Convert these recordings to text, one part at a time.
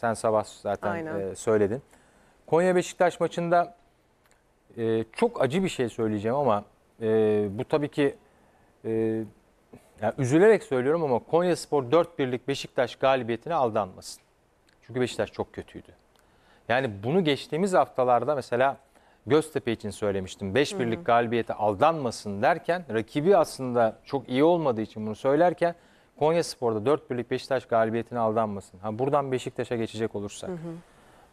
Sen sabah zaten e, söyledin. Konya Beşiktaş maçında e, çok acı bir şey söyleyeceğim ama e, bu tabii ki e, yani üzülerek söylüyorum ama Konya Spor 4-1'lik Beşiktaş galibiyetine aldanmasın. Çünkü Beşiktaş çok kötüydü. Yani bunu geçtiğimiz haftalarda mesela Göztepe için söylemiştim. 5-1'lik galibiyete aldanmasın derken rakibi aslında çok iyi olmadığı için bunu söylerken Konya Spor'da 4 birlik Beşiktaş galibiyetini aldanmasın. Ha, buradan Beşiktaş'a geçecek olursak. Hı hı.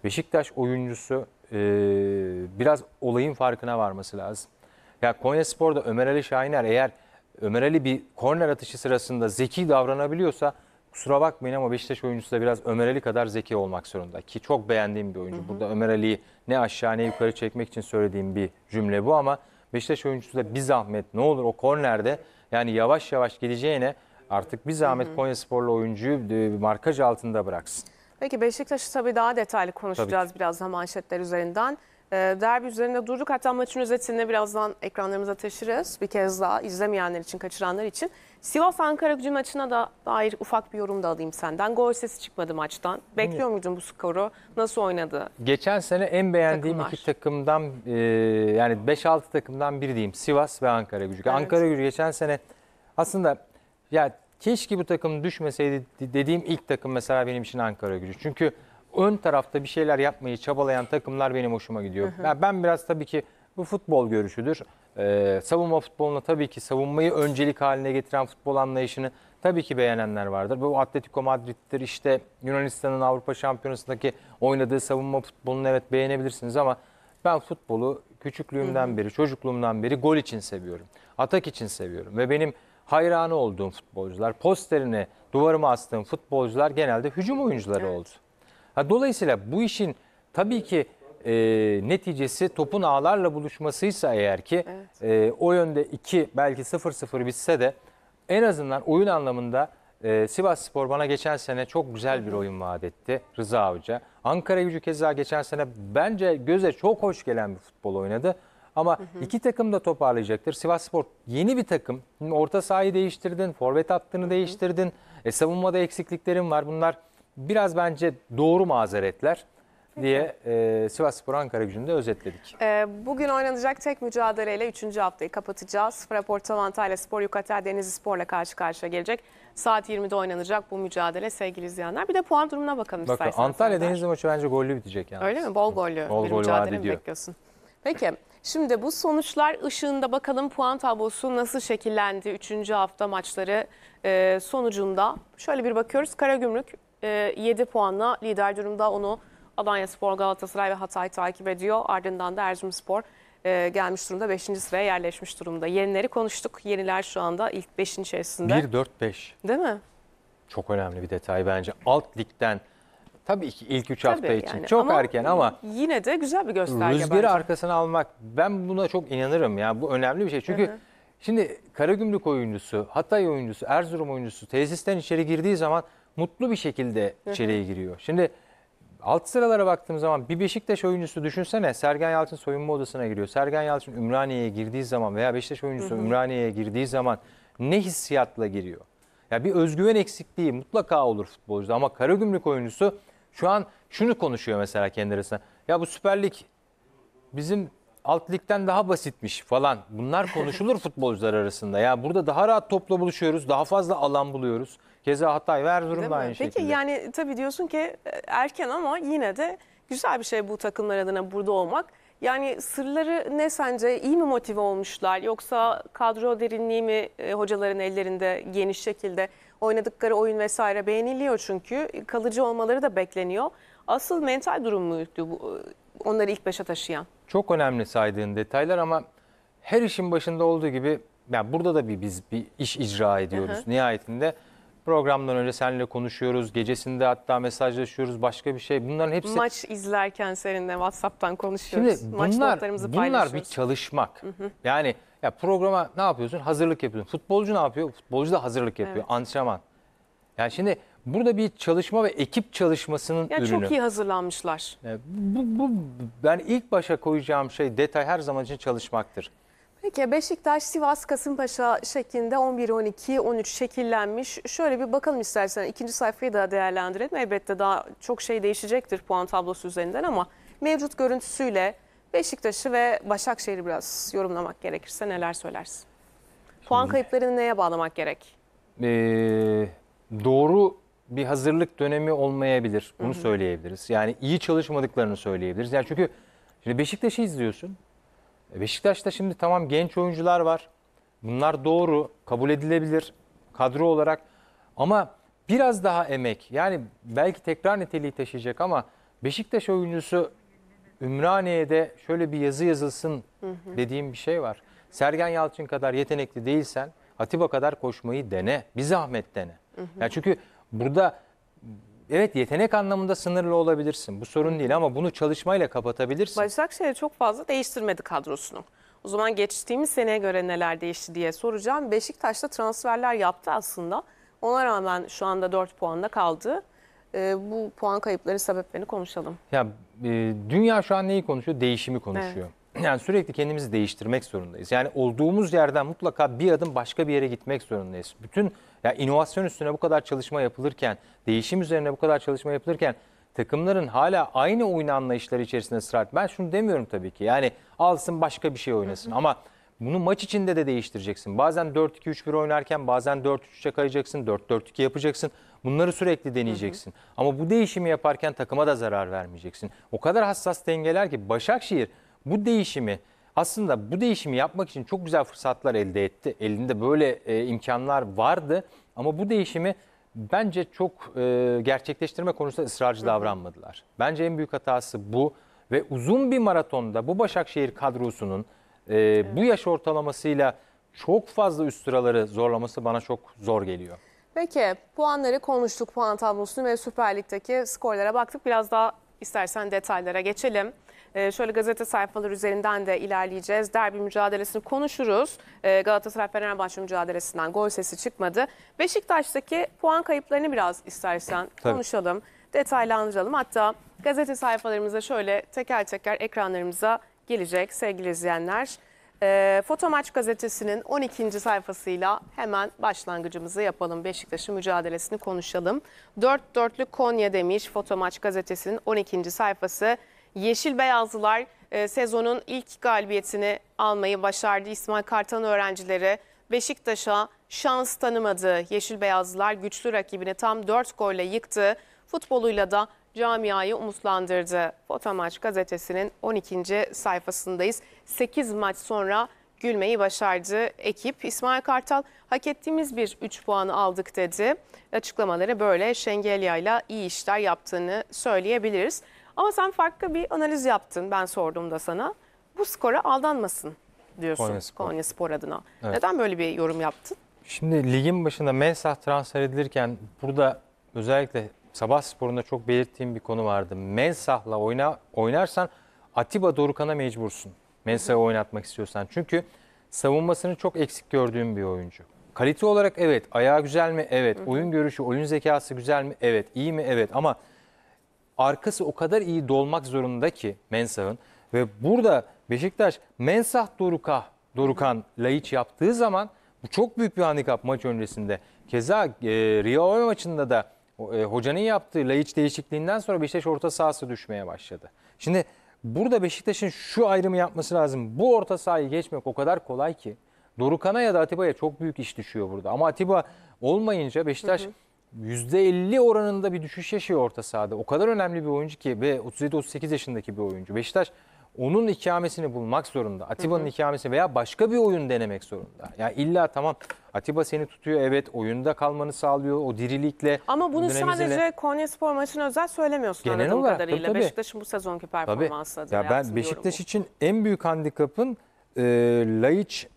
Beşiktaş oyuncusu e, biraz olayın farkına varması lazım. Ya Konya Spor'da Ömer Ali Şahiner eğer Ömer Ali bir korner atışı sırasında zeki davranabiliyorsa kusura bakmayın ama Beşiktaş oyuncusu da biraz Ömer Ali kadar zeki olmak zorunda. Ki çok beğendiğim bir oyuncu. Hı hı. Burada Ömer Ali'yi ne aşağı ne yukarı çekmek için söylediğim bir cümle bu ama Beşiktaş oyuncusu da bir zahmet ne olur o kornerde yani yavaş yavaş gideceğine Artık bir zahmet Konya Sporlu oyuncuyu e, markaj altında bıraksın. Peki Beşiktaş'ı tabii daha detaylı konuşacağız birazdan manşetler üzerinden. E, derbi üzerinde durduk. Hatta maçın özetini birazdan ekranlarımıza taşırız. Bir kez daha izlemeyenler için, kaçıranlar için. Sivas Ankara gücü maçına da dair ufak bir yorum da alayım senden. Gol sesi çıkmadı maçtan. Bekliyor muydun bu skoru? Nasıl oynadı? Geçen sene en beğendiğim Takımlar. iki takımdan e, yani 5-6 takımdan biri diyeyim. Sivas ve Ankara gücü. Evet. Ankara gücü geçen sene aslında ya keşke bu takım düşmeseydi dediğim ilk takım mesela benim için Ankara gücü. Çünkü ön tarafta bir şeyler yapmayı çabalayan takımlar benim hoşuma gidiyor. Hı hı. Ya ben biraz tabii ki bu futbol görüşüdür. Ee, savunma futboluna tabii ki savunmayı öncelik haline getiren futbol anlayışını tabii ki beğenenler vardır. Bu Atletico Madrid'dir işte Yunanistan'ın Avrupa Şampiyonası'ndaki oynadığı savunma futbolunu evet beğenebilirsiniz ama ben futbolu küçüklüğümden beri, çocukluğumdan beri gol için seviyorum. Atak için seviyorum ve benim hayranı olduğum futbolcular, posterini duvarıma astığım futbolcular genelde hücum oyuncuları oldu. Ha, dolayısıyla bu işin tabii ki e, neticesi topun ağlarla buluşmasıysa eğer ki e, o yönde 2 belki 0-0 bitse de en azından oyun anlamında e, Sivas Spor bana geçen sene çok güzel bir oyun vaat etti Rıza Avcı, Ankara gücü keza geçen sene bence göze çok hoş gelen bir futbol oynadı. Ama hı hı. iki takım da toparlayacaktır. Sivas Spor yeni bir takım. Orta sahayı değiştirdin, forvet attığını hı hı. değiştirdin. E, savunmada eksikliklerin var. Bunlar biraz bence doğru mazeretler diye e, Sivas Spor Ankara gücünü özetledik. E, bugün oynanacak tek mücadeleyle 3. haftayı kapatacağız. Fraportal Antalya Spor Yukatel Denizli Spor'la karşı karşıya gelecek. Saat 20'de oynanacak bu mücadele sevgili izleyenler. Bir de puan durumuna bakalım Bakın, istersen. Antalya Denizli maçı bence gollü bitecek yani. Öyle mi? Bol gollü bol bir gollü mücadele mi bekliyorsun? Peki. Şimdi bu sonuçlar ışığında bakalım puan tablosu nasıl şekillendi 3. hafta maçları e, sonucunda. Şöyle bir bakıyoruz. Karagümrük e, 7 puanla lider durumda onu Alanya Spor, Galatasaray ve Hatay takip ediyor. Ardından da Erzurumspor e, gelmiş durumda 5. sıraya yerleşmiş durumda. Yenileri konuştuk. Yeniler şu anda ilk 5'in içerisinde. 1-4-5. Değil mi? Çok önemli bir detay bence. Alt ligden Tabii ki ilk 3 hafta Tabii için. yani. Çok Ama erken ama Yine de güzel bir gösterge rüzgarı bence. arkasına almak ben buna çok inanırım ya. Bu önemli bir şey. Çünkü şimdi Karagümrük oyuncusu, Hatay oyuncusu, Erzurum oyuncusu tesisten içeri girdiği zaman mutlu bir şekilde içeriye giriyor. Şimdi alt sıralara baktığım zaman bir Beşiktaş oyuncusu düşünsene Sergen Yalçın soyunma odasına giriyor. Sergen Yalçın Ümraniye'ye girdiği zaman veya Beşiktaş oyuncusu Ümraniye'ye girdiği zaman ne hissiyatla giriyor? Ya bir özgüven eksikliği mutlaka olur futbolcuda ama Karagümrük oyuncusu şu an şunu konuşuyor mesela kendi arasında. Ya bu Süper Lig bizim alt ligden daha basitmiş falan. Bunlar konuşulur futbolcular arasında. Ya burada daha rahat topla buluşuyoruz. Daha fazla alan buluyoruz. Keza Hatay ver durumda aynı Peki, şekilde. Peki yani tabii diyorsun ki e, erken ama yine de güzel bir şey bu takımlar adına burada olmak. Yani sırları ne sence? İyi mi motive olmuşlar? Yoksa kadro derinliği mi e, hocaların ellerinde geniş şekilde oynadıkları oyun vesaire beğeniliyor çünkü. Kalıcı olmaları da bekleniyor. Asıl mental durum muydu bu, e, onları ilk başa taşıyan? Çok önemli saydığın detaylar ama her işin başında olduğu gibi yani burada da bir biz bir iş icra ediyoruz. Hı hı. Nihayetinde Programdan önce seninle konuşuyoruz. Gecesinde hatta mesajlaşıyoruz. Başka bir şey. Bunların hepsi... Maç izlerken seninle WhatsApp'tan konuşuyoruz. Şimdi Maç bunlar, notlarımızı bunlar bir çalışmak. Hı hı. Yani ya programa ne yapıyorsun? Hazırlık yapıyorsun. Futbolcu ne yapıyor? Futbolcu da hazırlık yapıyor. Evet. Antrenman. Yani şimdi burada bir çalışma ve ekip çalışmasının yani ürünü. Çok iyi hazırlanmışlar. Yani bu, bu ben ilk başa koyacağım şey detay her zaman için çalışmaktır. Peki Beşiktaş, Sivas, Kasımpaşa şeklinde 11-12-13 şekillenmiş. Şöyle bir bakalım istersen ikinci sayfayı da değerlendirelim. Elbette daha çok şey değişecektir puan tablosu üzerinden ama mevcut görüntüsüyle Beşiktaş'ı ve Başakşehir'i biraz yorumlamak gerekirse neler söylersin? Puan Şimdi, kayıplarını neye bağlamak gerek? Ee, doğru bir hazırlık dönemi olmayabilir. Bunu Hı -hı. söyleyebiliriz. Yani iyi çalışmadıklarını söyleyebiliriz. Yani çünkü şimdi Beşiktaş'ı izliyorsun. E, Beşiktaş'ta şimdi tamam genç oyuncular var. Bunlar doğru, kabul edilebilir kadro olarak. Ama biraz daha emek. Yani belki tekrar niteliği taşıyacak ama Beşiktaş oyuncusu Ümraniye'de de şöyle bir yazı yazılsın hı hı. dediğim bir şey var. Sergen Yalçın kadar yetenekli değilsen Atiba kadar koşmayı dene. Bir zahmet dene. Hı hı. Yani çünkü burada Evet yetenek anlamında sınırlı olabilirsin. Bu sorun değil ama bunu çalışmayla kapatabilirsin. Başakşehir çok fazla değiştirmedi kadrosunu. O zaman geçtiğimiz seneye göre neler değişti diye soracağım. Beşiktaş'ta transferler yaptı aslında. Ona rağmen şu anda 4 puanda kaldı. E, bu puan kayıpları sebeplerini konuşalım. Ya e, dünya şu an neyi konuşuyor? Değişimi konuşuyor. Evet yani sürekli kendimizi değiştirmek zorundayız. Yani olduğumuz yerden mutlaka bir adım başka bir yere gitmek zorundayız. Bütün yani inovasyon üstüne bu kadar çalışma yapılırken, değişim üzerine bu kadar çalışma yapılırken takımların hala aynı oyun anlayışları içerisinde ısrar. Ben şunu demiyorum tabii ki. Yani alsın başka bir şey oynasın ama bunu maç içinde de değiştireceksin. Bazen 4-2-3-1 oynarken bazen 4-3-3'e kayacaksın, 4-4-2 yapacaksın. Bunları sürekli deneyeceksin. Hı hı. Ama bu değişimi yaparken takıma da zarar vermeyeceksin. O kadar hassas dengeler ki Başakşehir bu değişimi aslında bu değişimi yapmak için çok güzel fırsatlar elde etti. Elinde böyle e, imkanlar vardı ama bu değişimi bence çok e, gerçekleştirme konusunda ısrarcı davranmadılar. Bence en büyük hatası bu ve uzun bir maratonda bu Başakşehir kadrosunun e, bu yaş ortalamasıyla çok fazla üst sıraları zorlaması bana çok zor geliyor. Peki puanları konuştuk puan tablosunu ve Süper Lig'deki skorlara baktık. Biraz daha istersen detaylara geçelim. Ee, şöyle gazete sayfaları üzerinden de ilerleyeceğiz. Derbi mücadelesini konuşuruz. Ee, Galatasaray-Fenerbahçe mücadelesinden gol sesi çıkmadı. Beşiktaş'taki puan kayıplarını biraz istersen Tabii. konuşalım, detaylandıralım. Hatta gazete sayfalarımıza şöyle teker teker ekranlarımıza gelecek sevgili izleyenler. E, ee, Foto Maç gazetesinin 12. sayfasıyla hemen başlangıcımızı yapalım. Beşiktaş'ın mücadelesini konuşalım. 4-4'lük Konya demiş Foto Maç gazetesinin 12. sayfası. Yeşil Beyazlılar e, sezonun ilk galibiyetini almayı başardı. İsmail Kartan öğrencileri Beşiktaş'a şans tanımadı. Yeşil Beyazlılar güçlü rakibini tam 4 golle yıktı. Futboluyla da camiayı umutlandırdı. Fotomaç gazetesinin 12. sayfasındayız. 8 maç sonra gülmeyi başardı ekip. İsmail Kartal hak ettiğimiz bir 3 puanı aldık dedi. Açıklamaları böyle Şengelya ile iyi işler yaptığını söyleyebiliriz. Ama sen farklı bir analiz yaptın ben sorduğumda sana. Bu skora aldanmasın diyorsun Konya Spor, Konya Spor adına. Evet. Neden böyle bir yorum yaptın? Şimdi ligin başında Mensah transfer edilirken burada özellikle sabah sporunda çok belirttiğim bir konu vardı. Mensah'la oyna, oynarsan Atiba Dorukan'a mecbursun. Mensah'ı oynatmak istiyorsan. Çünkü savunmasını çok eksik gördüğüm bir oyuncu. Kalite olarak evet. Ayağı güzel mi? Evet. Hı hı. Oyun görüşü, oyun zekası güzel mi? Evet. İyi mi? Evet. Ama arkası o kadar iyi dolmak zorunda ki Mensah'ın. Ve burada Beşiktaş Mensah Dorukah, Dorukan Laiç yaptığı zaman bu çok büyük bir handikap maç öncesinde. Keza e, Rio maçında da e, hocanın yaptığı Laiç değişikliğinden sonra Beşiktaş orta sahası düşmeye başladı. Şimdi burada Beşiktaş'ın şu ayrımı yapması lazım. Bu orta sahayı geçmek o kadar kolay ki. Dorukan'a ya da Atiba'ya çok büyük iş düşüyor burada. Ama Atiba olmayınca Beşiktaş... Hı hı %50 oranında bir düşüş yaşıyor orta sahada. O kadar önemli bir oyuncu ki ve 37-38 yaşındaki bir oyuncu. Beşiktaş onun ikamesini bulmak zorunda. Atiba'nın ikamesi veya başka bir oyun denemek zorunda. Ya yani illa tamam Atiba seni tutuyor evet oyunda kalmanı sağlıyor o dirilikle. Ama bunu dinamizle... sadece Konya Spor maçına özel söylemiyorsun Genel anladığım olarak, kadarıyla. Tabii, Beşiktaş'ın bu sezonki performansı adı Ya ben Beşiktaş bu. için en büyük handikapın e, Laiç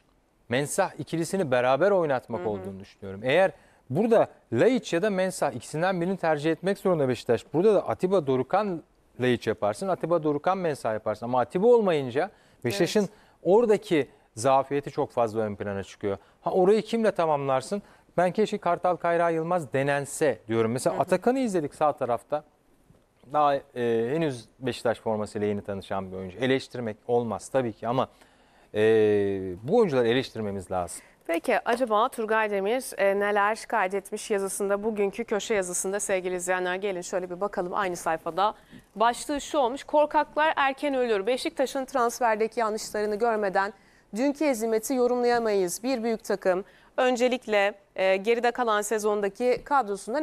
Mensah ikilisini beraber oynatmak Hı -hı. olduğunu düşünüyorum. Eğer Burada Laiç ya da Mensah ikisinden birini tercih etmek zorunda Beşiktaş. Burada da Atiba Dorukan Laiç yaparsın. Atiba Dorukan Mensah yaparsın. Ama Atiba olmayınca Beşiktaş'ın evet. oradaki zafiyeti çok fazla ön plana çıkıyor. Ha orayı kimle tamamlarsın? Ben keşke Kartal Kayra Yılmaz denense diyorum. Mesela Atakan'ı izledik sağ tarafta. Daha e, henüz Beşiktaş formasıyla yeni tanışan bir oyuncu. Eleştirmek olmaz tabii ki ama e, bu oyuncuları eleştirmemiz lazım. Peki acaba Turgay Demir e, neler kaydetmiş yazısında bugünkü köşe yazısında sevgili izleyenler gelin şöyle bir bakalım aynı sayfada. Başlığı şu olmuş korkaklar erken ölür Beşiktaş'ın transferdeki yanlışlarını görmeden dünkü ezimeti yorumlayamayız bir büyük takım öncelikle e, geride kalan sezondaki kadrosundan